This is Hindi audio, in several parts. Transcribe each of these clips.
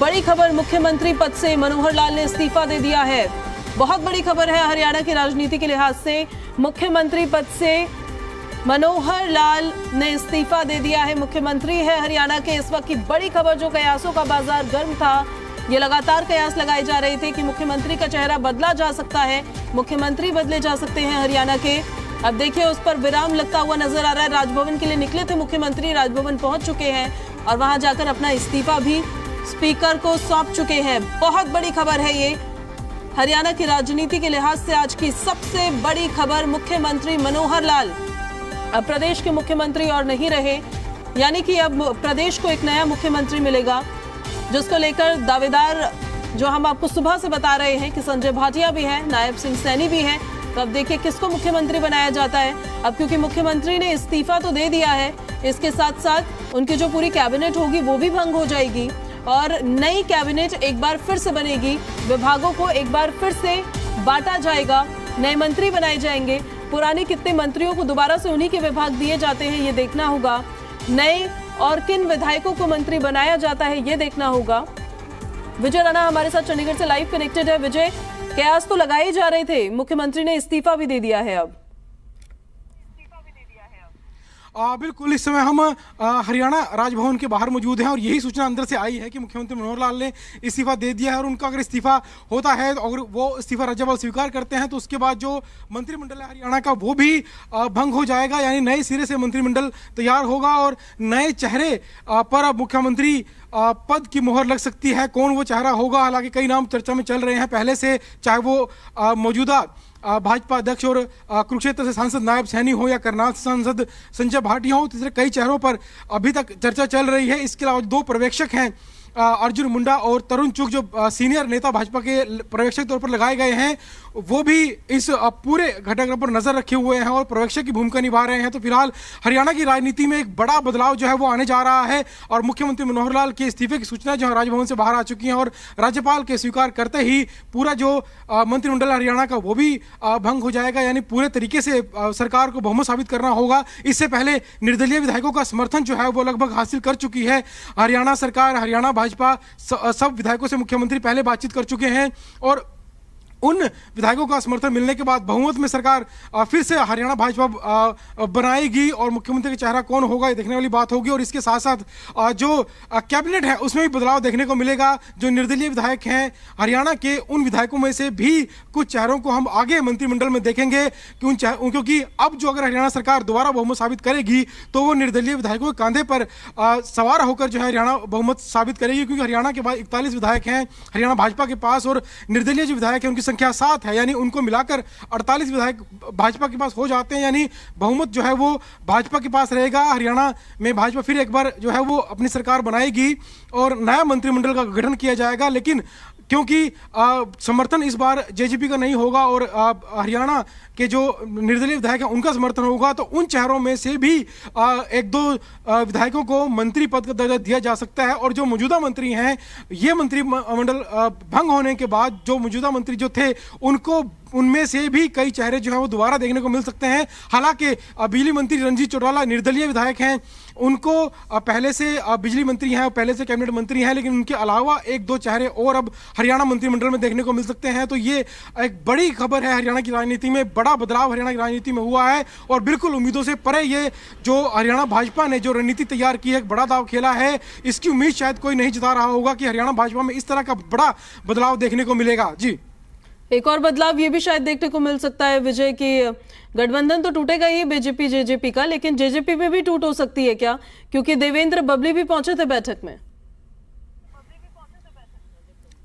बड़ी खबर मुख्यमंत्री पद से मनोहर लाल ने इस्तीफा दे दिया है बहुत बड़ी खबर है हरियाणा की राजनीति के लिहाज से मुख्यमंत्री पद से मनोहर लाल ने इस्तीफा दे दिया है मुख्यमंत्री है हरियाणा के इस वक्त की बड़ी खबर जो कयासों का बाजार गर्म था ये लगातार कयास लगाए जा रहे थे कि मुख्यमंत्री का चेहरा बदला जा सकता है मुख्यमंत्री बदले जा सकते हैं हरियाणा के अब देखिए उस पर विराम लगता हुआ नजर आ रहा है राजभवन के लिए निकले थे मुख्यमंत्री राजभवन पहुंच चुके हैं और वहां जाकर अपना इस्तीफा भी स्पीकर को सौंप चुके हैं बहुत बड़ी खबर है ये हरियाणा की राजनीति के लिहाज से आज की सबसे बड़ी खबर मुख्यमंत्री मनोहर लाल अब प्रदेश के मुख्यमंत्री और नहीं रहे यानी कि अब प्रदेश को एक नया मुख्यमंत्री मिलेगा जिसको लेकर दावेदार जो हम आपको सुबह से बता रहे हैं कि संजय भाटिया भी हैं नायब सिंह सैनी भी हैं तो अब देखिए किसको मुख्यमंत्री बनाया जाता है अब क्योंकि मुख्यमंत्री ने इस्तीफा तो दे दिया है इसके साथ साथ उनकी जो पूरी कैबिनेट होगी वो भी भंग हो जाएगी और नई कैबिनेट एक बार फिर से बनेगी विभागों को एक बार फिर से बांटा जाएगा नए मंत्री बनाए जाएंगे पुराने कितने मंत्रियों को दोबारा से उन्हीं के विभाग दिए जाते हैं ये देखना होगा नए और किन विधायकों को मंत्री बनाया जाता है ये देखना होगा विजय राणा हमारे साथ चंडीगढ़ से लाइव कनेक्टेड है विजय कयास तो लगाए जा रहे थे मुख्यमंत्री ने इस्तीफा भी दे दिया है अब बिल्कुल इस समय हम हरियाणा राजभवन के बाहर मौजूद हैं और यही सूचना अंदर से आई है कि मुख्यमंत्री मनोहर लाल ने इस्तीफा दे दिया है और उनका अगर इस्तीफा होता है और वो इस्तीफा राज्यपाल स्वीकार करते हैं तो उसके बाद जो मंत्रिमंडल है हरियाणा का वो भी भंग हो जाएगा यानी नए सिरे से मंत्रिमंडल तैयार होगा और नए चेहरे पर अब मुख्यमंत्री पद की मोहर लग सकती है कौन वो चेहरा होगा हालांकि कई नाम चर्चा में चल रहे हैं पहले से चाहे वो मौजूदा भाजपा अध्यक्ष और कुरुक्षेत्र से सांसद नायब सैनी हो या करनाल सांसद संजय भाटिया हो तीसरे कई चेहरों पर अभी तक चर्चा चल रही है इसके अलावा दो पर्यवेक्षक हैं अर्जुन मुंडा और तरुण चुग जो सीनियर नेता भाजपा के पर्यवेक्षक तौर पर लगाए गए हैं वो भी इस पूरे घटनाक्रम पर नजर रखे हुए हैं और पर्यवेक्षक की भूमिका निभा रहे हैं तो फिलहाल हरियाणा की राजनीति में एक बड़ा बदलाव जो है वो आने जा रहा है और मुख्यमंत्री मनोहर लाल के इस्तीफे की सूचना जो है राजभवन से बाहर आ चुकी है और राज्यपाल के स्वीकार करते ही पूरा जो मंत्रिमंडल हरियाणा का वो भी भंग हो जाएगा यानी पूरे तरीके से सरकार को बहुमत साबित करना होगा इससे पहले निर्दलीय विधायकों का समर्थन जो है वो लगभग हासिल कर चुकी है हरियाणा सरकार हरियाणा भाजपा सब विधायकों से मुख्यमंत्री पहले बातचीत कर चुके हैं और उन विधायकों का समर्थन मिलने के बाद बहुमत में सरकार फिर से हरियाणा भाजपा बनाएगी और मुख्यमंत्री का चेहरा कौन होगा ये देखने वाली बात होगी और इसके साथ साथ जो कैबिनेट है उसमें भी बदलाव देखने को मिलेगा जो निर्दलीय विधायक हैं हरियाणा के उन विधायकों में से भी कुछ चेहरों को हम आगे मंत्रिमंडल में देखेंगे कि उन क्योंकि अब जो अगर हरियाणा सरकार दोबारा बहुमत साबित करेगी तो वो निर्दलीय विधायकों के कांधे पर सवार होकर जो है हरियाणा बहुमत साबित करेगी क्योंकि हरियाणा के बाद इकतालीस विधायक हैं हरियाणा भाजपा के पास और निर्दलीय जो विधायक हैं उनकी संख्या सात है यानी उनको मिलाकर 48 विधायक भाजपा के पास हो जाते हैं यानी बहुमत जो है वो भाजपा के पास रहेगा हरियाणा में भाजपा फिर एक बार जो है वो अपनी सरकार बनाएगी और नया मंत्रिमंडल का गठन किया जाएगा लेकिन क्योंकि समर्थन इस बार जेजेपी का नहीं होगा और हरियाणा के जो निर्दलीय विधायक हैं उनका समर्थन होगा तो उन चेहरों में से भी आ, एक दो विधायकों को मंत्री पद का दर्जा दिया जा सकता है और जो मौजूदा मंत्री हैं ये मंत्रिमंडल भंग होने के बाद जो मौजूदा मंत्री जो थे उनको उनमें से भी कई चेहरे जो है वो दोबारा देखने को मिल सकते हैं हालांकि बिजली मंत्री रंजीत चौटाला निर्दलीय विधायक हैं उनको पहले से बिजली मंत्री हैं पहले से कैबिनेट मंत्री हैं लेकिन उनके अलावा एक दो चेहरे और अब हरियाणा मंत्रिमंडल में देखने को मिल सकते हैं तो ये एक बड़ी खबर है हरियाणा की राजनीति में बड़ा बदलाव हरियाणा की राजनीति में हुआ है और बिल्कुल उम्मीदों से परे ये जो हरियाणा भाजपा ने जो रणनीति तैयार की है एक बड़ा दाव खेला है इसकी उम्मीद शायद कोई नहीं जता रहा होगा कि हरियाणा भाजपा में इस तरह का बड़ा बदलाव देखने को मिलेगा जी एक और बदलाव ये भी शायद देखने को मिल सकता है विजय की गठबंधन तो टूटेगा ही बीजेपी जेजेपी का लेकिन जेजेपी में भी टूट हो सकती है क्या क्योंकि देवेंद्र बबली भी पहुंचे थे बैठक में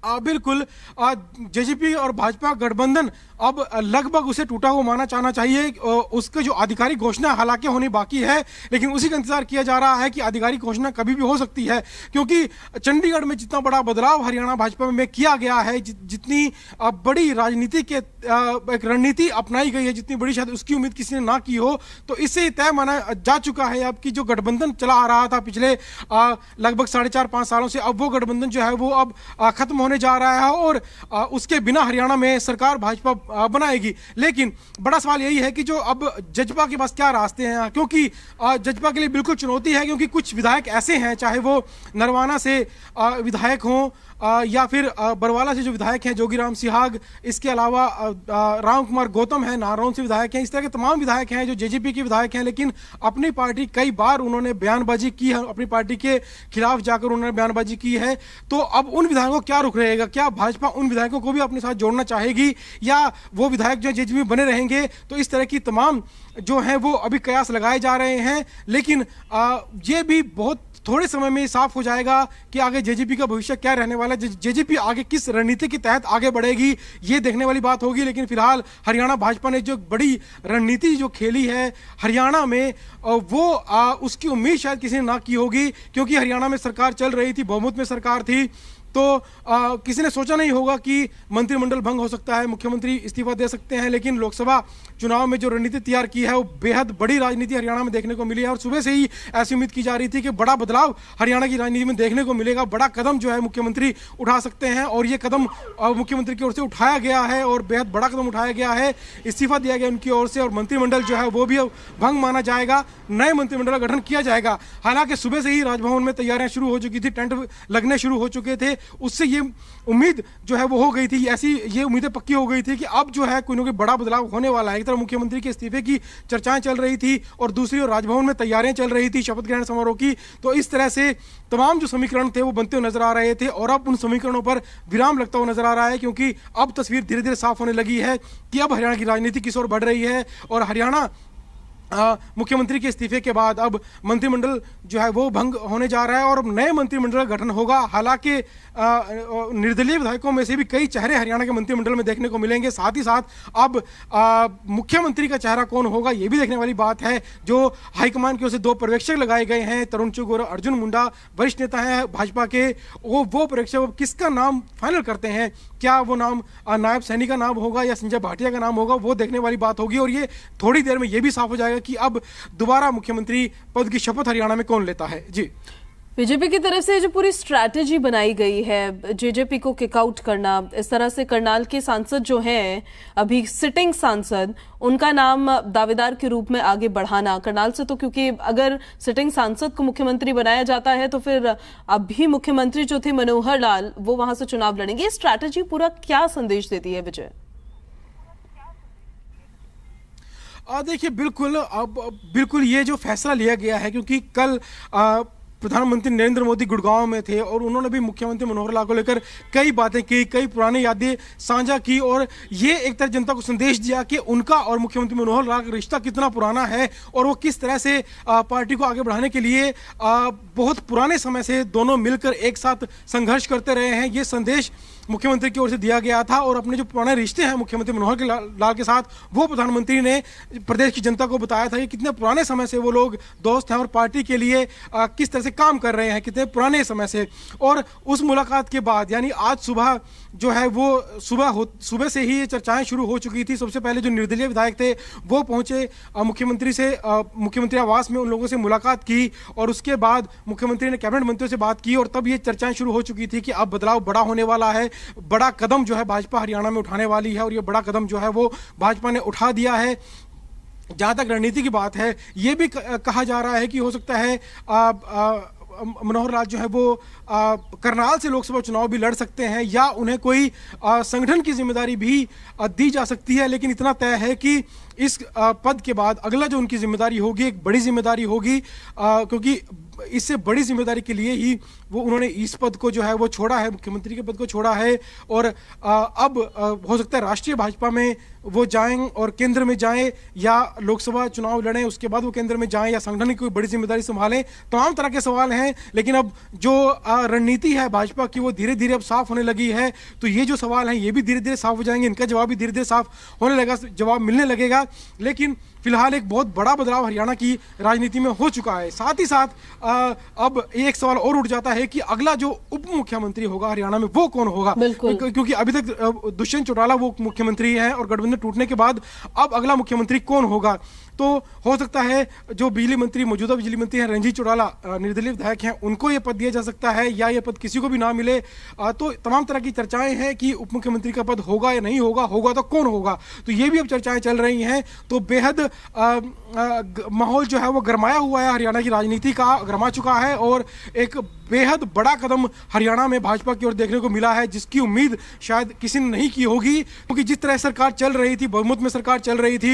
आ, बिल्कुल जेजेपी और भाजपा गठबंधन अब लगभग उसे टूटा हुआ माना जाना चाहिए उसके जो आधिकारिक घोषणा हालांकि होनी बाकी है लेकिन उसी का इंतजार किया जा रहा है कि आधिकारिक घोषणा कभी भी हो सकती है क्योंकि चंडीगढ़ में जितना बड़ा बदलाव हरियाणा भाजपा में किया गया है जि, जितनी बड़ी राजनीति के एक रणनीति अपनाई गई है जितनी बड़ी शायद उसकी उम्मीद किसी ने ना की हो तो इससे तय माना जा चुका है अब कि जो गठबंधन चला आ रहा था पिछले लगभग साढ़े चार पाँच सालों से अब वो गठबंधन जो है वो अब खत्म होने जा रहा है और उसके बिना हरियाणा में सरकार भाजपा बनाएगी लेकिन बड़ा सवाल यही है कि जो अब जजपा के पास क्या रास्ते हैं क्योंकि जजपा के लिए बिल्कुल चुनौती है क्योंकि कुछ विधायक ऐसे हैं चाहे वो नरवाना से विधायक हों या फिर बरवाला से जो विधायक हैं जोगीराम सिहाग इसके अलावा राम कुमार गौतम हैं नारौन से विधायक हैं इस तरह के तमाम विधायक हैं जो जेजेपी के विधायक हैं लेकिन अपनी पार्टी कई बार उन्होंने बयानबाजी की है अपनी पार्टी के खिलाफ जाकर उन्होंने बयानबाजी की है तो अब उन विधायकों को क्या रुख रहेगा क्या भाजपा उन विधायकों को भी अपने साथ जोड़ना चाहेगी या वो विधायक जो जेजीपी बने रहेंगे तो इस तरह की तमाम जो है वो अभी कयास लगाए जा रहे हैं लेकिन आ, ये भी बहुत थोड़े समय में साफ हो जाएगा कि आगे जेजेपी का भविष्य क्या रहने वाला है जेजेपी आगे किस रणनीति के तहत आगे बढ़ेगी ये देखने वाली बात होगी लेकिन फिलहाल हरियाणा भाजपा ने जो बड़ी रणनीति जो खेली है हरियाणा में वो आ, उसकी उम्मीद शायद किसी ने ना की होगी क्योंकि हरियाणा में सरकार चल रही थी बहुमत में सरकार थी तो आ, किसी ने सोचा नहीं होगा कि मंत्रिमंडल भंग हो सकता है मुख्यमंत्री इस्तीफा दे सकते हैं लेकिन लोकसभा चुनाव में जो रणनीति तैयार की है वो बेहद बड़ी राजनीति हरियाणा में देखने को मिली है और सुबह से ही ऐसी उम्मीद की जा रही थी कि बड़ा बदलाव हरियाणा की राजनीति में देखने को मिलेगा बड़ा कदम जो है मुख्यमंत्री उठा सकते हैं और ये कदम मुख्यमंत्री की ओर से उठाया गया है और बेहद बड़ा कदम उठाया गया है इस्तीफा दिया गया उनकी ओर से और मंत्रिमंडल जो है वो भी भंग माना जाएगा नए मंत्रिमंडल का गठन किया जाएगा हालांकि सुबह से ही राजभवन में तैयारियां शुरू हो चुकी थी टेंट लगने शुरू हो चुके थे उससे ये उम्मीद जो है वो हो गई थी ऐसी ये उम्मीदें पक्की हो गई थी कि अब जो है कोई ना कोई बड़ा बदलाव होने वाला है एक तरफ मुख्यमंत्री के इस्तीफे की चर्चाएं चल रही थी और दूसरी ओर राजभवन में तैयारियां चल रही थी शपथ ग्रहण समारोह की तो इस तरह से तमाम जो समीकरण थे वो बनते हुए नजर आ रहे थे और अब उन समीकरणों पर विराम लगता हुआ नजर आ रहा है क्योंकि अब तस्वीर धीरे धीरे साफ होने लगी है कि अब हरियाणा की राजनीति किस ओर बढ़ रही है और हरियाणा मुख्यमंत्री के इस्तीफे के बाद अब मंत्रिमंडल जो है वो भंग होने जा रहा है और नए मंत्रिमंडल का गठन होगा हालांकि निर्दलीय विधायकों में से भी कई चेहरे हरियाणा के मंत्रिमंडल में देखने को मिलेंगे साथ ही साथ अब मुख्यमंत्री का चेहरा कौन होगा ये भी देखने वाली बात है जो हाईकमान की ओर से दो पर्यवेक्षक लगाए गए हैं तरुण चुग और अर्जुन मुंडा वरिष्ठ नेता हैं भाजपा के वो वो पर्यवेक्षक किसका नाम फाइनल करते हैं क्या वो नाम नायब सैनी का नाम होगा या संजय भाटिया का नाम होगा वो देखने वाली बात होगी और ये थोड़ी देर में ये भी साफ हो जाएगा है कि अब दोबारा मुख्यमंत्री पद की शपथ हरियाणा में कौन लेता है जी बीजेपी की तरफ से जो पूरी स्ट्रैटेजी बनाई गई है जेजेपी को किकआउट करना इस तरह से करनाल के सांसद जो हैं अभी सिटिंग सांसद उनका नाम दावेदार के रूप में आगे बढ़ाना करनाल से तो क्योंकि अगर सिटिंग सांसद को मुख्यमंत्री बनाया जाता है तो फिर अभी मुख्यमंत्री जो थे मनोहर लाल वो वहां से चुनाव लड़ेंगे स्ट्रैटेजी पूरा क्या संदेश देती है विजय देखिए बिल्कुल अब बिल्कुल ये जो फैसला लिया गया है क्योंकि कल आ, प्रधानमंत्री नरेंद्र मोदी गुड़गांव में थे और उन्होंने भी मुख्यमंत्री मनोहर लाल को लेकर कई बातें की कई पुरानी यादें साझा की और ये एक तरह जनता को संदेश दिया कि उनका और मुख्यमंत्री मनोहर लाल का रिश्ता कितना पुराना है और वो किस तरह से पार्टी को आगे बढ़ाने के लिए बहुत पुराने समय से दोनों मिलकर एक साथ संघर्ष करते रहे हैं ये संदेश मुख्यमंत्री की ओर से दिया गया था और अपने जो पुराने रिश्ते हैं मुख्यमंत्री मनोहर के लाल के साथ वो प्रधानमंत्री ने प्रदेश की जनता को बताया था कि कितने पुराने समय से वो लोग दोस्त हैं और पार्टी के लिए आ, किस तरह से काम कर रहे हैं कितने पुराने समय से और उस मुलाकात के बाद यानी आज सुबह जो है वो सुबह हो सुबह से ही ये चर्चाएं शुरू हो चुकी थी सबसे पहले जो निर्दलीय विधायक थे वो पहुंचे मुख्यमंत्री से मुख्यमंत्री आवास में उन लोगों से मुलाकात की और उसके बाद मुख्यमंत्री ने कैबिनेट मंत्रियों से बात की और तब ये चर्चाएं शुरू हो चुकी थी कि अब बदलाव बड़ा होने वाला है बड़ा कदम जो है भाजपा हरियाणा में उठाने वाली है और ये बड़ा कदम जो है वो भाजपा ने उठा दिया है जहाँ तक रणनीति की बात है ये भी कहा जा रहा है कि हो सकता है आ, मनोहर लाल जो है वो आ, करनाल से लोकसभा चुनाव भी लड़ सकते हैं या उन्हें कोई संगठन की जिम्मेदारी भी आ, दी जा सकती है लेकिन इतना तय है कि इस पद के बाद अगला जो उनकी जिम्मेदारी होगी एक बड़ी जिम्मेदारी होगी क्योंकि इससे बड़ी जिम्मेदारी के लिए ही वो उन्होंने इस पद को जो है वो छोड़ा है मुख्यमंत्री के पद को छोड़ा है और अब हो सकता है राष्ट्रीय भाजपा में वो जाएं और केंद्र में जाएं या लोकसभा चुनाव लड़ें उसके बाद वो केंद्र में जाएं या संगठन की कोई बड़ी जिम्मेदारी संभालें तमाम तरह के सवाल हैं लेकिन अब जो रणनीति है भाजपा की वो धीरे धीरे अब साफ होने लगी है तो ये जो सवाल हैं ये भी धीरे धीरे साफ हो जाएंगे इनका जवाब भी धीरे धीरे साफ होने लगा जवाब मिलने लगेगा लेकिन फिलहाल एक बहुत बड़ा बदलाव हरियाणा की राजनीति में हो चुका है साथ ही साथ आ, अब एक सवाल और उठ जाता है कि अगला जो उप मुख्यमंत्री होगा हरियाणा में वो कौन होगा क्योंकि अभी तक दुष्यंत चौटाला वो मुख्यमंत्री है और गठबंधन टूटने के बाद अब अगला मुख्यमंत्री कौन होगा तो हो सकता है जो बिजली मंत्री मौजूदा बिजली मंत्री हैं रंजीत चौटाला निर्दलीय विधायक हैं उनको ये पद दिया जा सकता है या ये पद किसी को भी ना मिले तो तमाम तरह की चर्चाएं हैं कि उप मुख्यमंत्री का पद होगा या नहीं होगा होगा तो कौन होगा तो ये भी अब चर्चाएं चल रही है हैं तो बेहद माहौल जो है वो गरमाया हुआ है हरियाणा की राजनीति का गरमा चुका है और एक बेहद बड़ा कदम हरियाणा में भाजपा की ओर देखने को मिला है जिसकी उम्मीद शायद किसी ने नहीं की होगी क्योंकि जिस तरह सरकार चल रही थी बहुमत में सरकार चल रही थी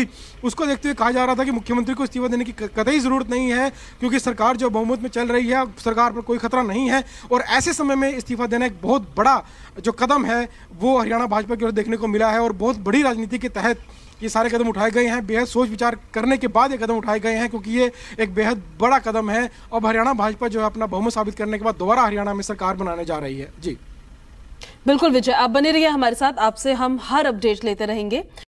उसको देखते हुए कहा जा रहा था कि मुख्यमंत्री को इस्तीफा देने की कतई ज़रूरत नहीं है क्योंकि सरकार जो बहुमत में चल रही है सरकार पर कोई खतरा नहीं है और ऐसे समय में इस्तीफा देना एक बहुत बड़ा जो कदम है वो हरियाणा भाजपा की ओर देखने को मिला है और बहुत बड़ी राजनीति के तहत ये सारे कदम उठाए गए हैं बेहद सोच विचार करने के बाद ये कदम उठाए गए हैं क्योंकि ये एक बेहद बड़ा कदम है अब हरियाणा भाजपा जो है अपना बहुमत साबित करने के बाद दोबारा हरियाणा में सरकार बनाने जा रही है जी बिल्कुल विजय आप बने रहिए हमारे साथ आपसे हम हर अपडेट लेते रहेंगे